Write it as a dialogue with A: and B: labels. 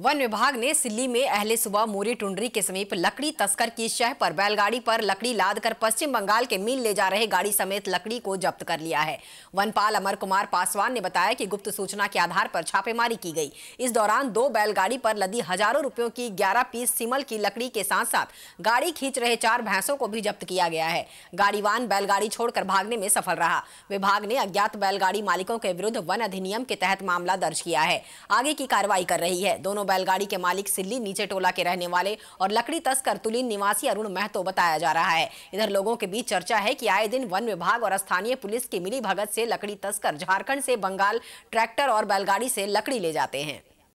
A: one विभाग ने सिल्ली में अहले सुबह मोरी टुंडरी के समीप लकड़ी तस्कर की शह पर बैलगाड़ी पर लकड़ी लादकर पश्चिम बंगाल के मील ले जा रहे गाड़ी समेत लकड़ी को जब्त कर लिया है वनपाल अमर कुमार पासवान ने बताया कि गुप्त सूचना के आधार पर छापेमारी की गई इस दौरान दो बैलगाड़ी पर लदी हजारों रुपयों की ग्यारह पीस सिमल की लकड़ी के साथ साथ गाड़ी खींच रहे चार भैंसों को भी जब्त किया गया है गाड़ीवान बैलगाड़ी छोड़कर भागने में सफल रहा विभाग ने अज्ञात बैलगाड़ी मालिकों के विरुद्ध वन अधिनियम के तहत मामला दर्ज किया है आगे की कार्रवाई कर रही है दोनों बैलगाड़ी के मालिक सिल्ली नीचे टोला के रहने वाले और लकड़ी तस्कर तुलीन निवासी अरुण महतो बताया जा रहा है इधर लोगों के बीच चर्चा है कि आए दिन वन विभाग और स्थानीय पुलिस की मिली भगत से लकड़ी तस्कर झारखंड से बंगाल ट्रैक्टर और बैलगाड़ी से लकड़ी ले जाते हैं